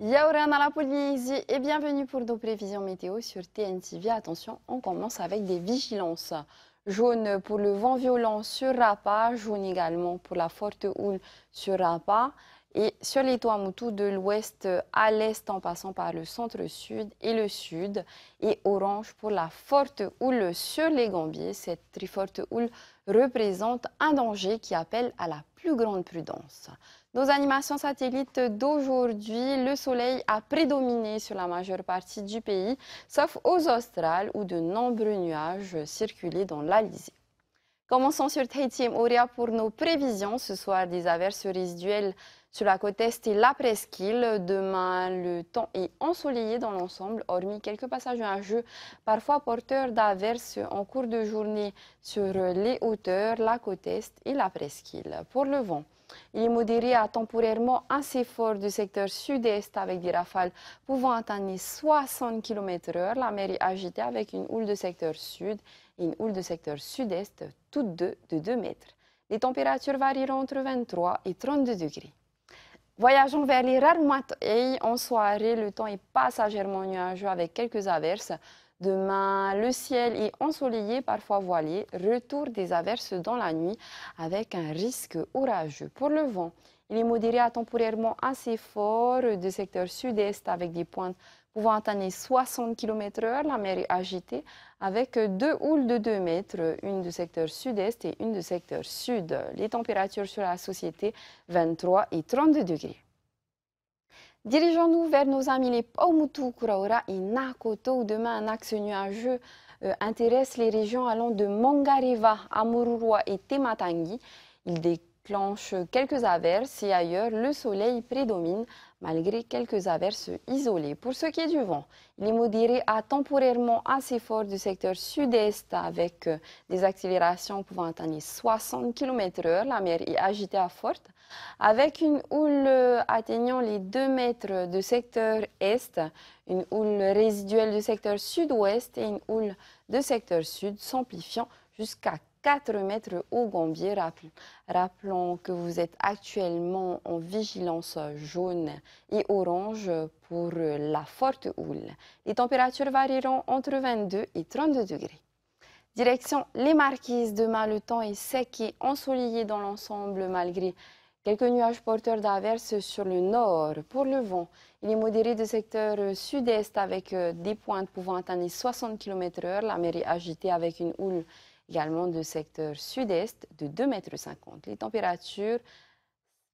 Yaoran à la Polynésie et bienvenue pour nos prévisions météo sur TNTV. Attention, on commence avec des vigilances. Jaune pour le vent violent sur Rapa, jaune également pour la forte houle sur Rapa. Et sur les Tuamotu, de l'ouest à l'est en passant par le centre-sud et le sud, et orange pour la forte houle sur les Gambiers. Cette très forte houle représente un danger qui appelle à la plus grande prudence. Nos animations satellites d'aujourd'hui, le soleil a prédominé sur la majeure partie du pays, sauf aux Australes où de nombreux nuages circulaient dans l'Alizé. Commençons sur Tahiti Moria pour nos prévisions. Ce soir, des averses résiduelles sur la côte est et la presqu'île, demain le temps est ensoleillé dans l'ensemble, hormis quelques passages jeu, parfois porteurs d'averses en cours de journée sur les hauteurs, la côte est et la presqu'île. Pour le vent, il est modéré à temporairement assez fort du secteur sud-est avec des rafales pouvant atteindre 60 km/h. La mer est agitée avec une houle de secteur sud et une houle de secteur sud-est, toutes deux de 2 mètres. Les températures varieront entre 23 et 32 degrés. Voyageons vers les rares et en soirée, le temps est passagèrement nuageux avec quelques averses. Demain, le ciel est ensoleillé, parfois voilé. Retour des averses dans la nuit avec un risque orageux pour le vent. Il est modéré à temporairement assez fort du secteur sud-est avec des pointes pouvant atteindre 60 km/h, la mer est agitée avec deux houles de 2 mètres, une du secteur sud-est et une du secteur sud. Les températures sur la société 23 et 32 degrés. Dirigeons-nous vers nos amis les Paumutu, Kuraura et Nakoto, où demain un axe nuageux euh, intéresse les régions allant de Mangareva à et Tematangi. Il découvre déclenche quelques averses et ailleurs, le soleil prédomine malgré quelques averses isolées. Pour ce qui est du vent, il est modéré à temporairement assez fort du secteur sud-est avec euh, des accélérations pouvant atteindre 60 km/h. La mer est agitée à forte avec une houle euh, atteignant les 2 mètres de secteur est, une houle résiduelle du secteur sud-ouest et une houle de secteur sud s'amplifiant jusqu'à 4 mètres au Gambier. Rappelons que vous êtes actuellement en vigilance jaune et orange pour la forte houle. Les températures varieront entre 22 et 32 degrés. Direction les Marquises. Demain, le temps est sec et ensoleillé dans l'ensemble malgré Quelques nuages porteurs d'averses sur le nord. Pour le vent, il est modéré de secteur sud-est avec euh, des pointes pouvant atteindre 60 km/h. La mer est agitée avec une houle également du secteur sud-est de 2,50 m. Les températures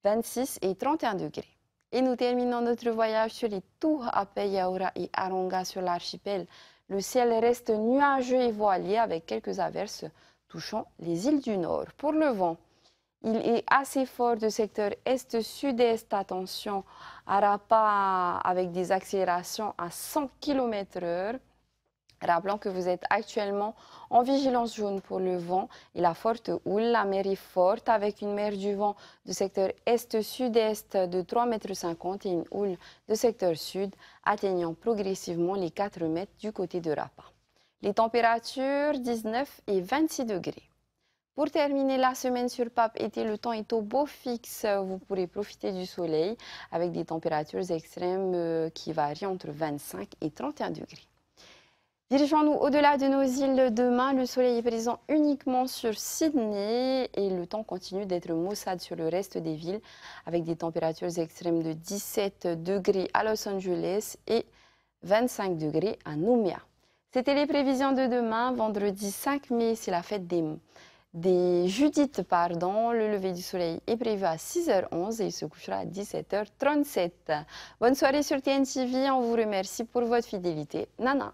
26 et 31 degrés. Et nous terminons notre voyage sur les tours à et Aronga sur l'archipel. Le ciel reste nuageux et voilé avec quelques averses touchant les îles du Nord. Pour le vent, il est assez fort de secteur est-sud-est. Attention, Arapa avec des accélérations à 100 km/h. Rappelons que vous êtes actuellement en vigilance jaune pour le vent et la forte houle. La mer est forte avec une mer du vent de secteur est-sud-est de 3,50 m et une houle de secteur sud atteignant progressivement les 4 m du côté de Rapa. Les températures 19 et 26 degrés. Pour terminer la semaine sur Pape été, le temps est au beau fixe. Vous pourrez profiter du soleil avec des températures extrêmes euh, qui varient entre 25 et 31 degrés. Dirigeons-nous au-delà de nos îles. Demain, le soleil est présent uniquement sur Sydney et le temps continue d'être maussade sur le reste des villes avec des températures extrêmes de 17 degrés à Los Angeles et 25 degrés à Nouméa. C'était les prévisions de demain, vendredi 5 mai, c'est la fête des, des Judith. Pardon. Le lever du soleil est prévu à 6h11 et il se couchera à 17h37. Bonne soirée sur TNTV, on vous remercie pour votre fidélité. Nana.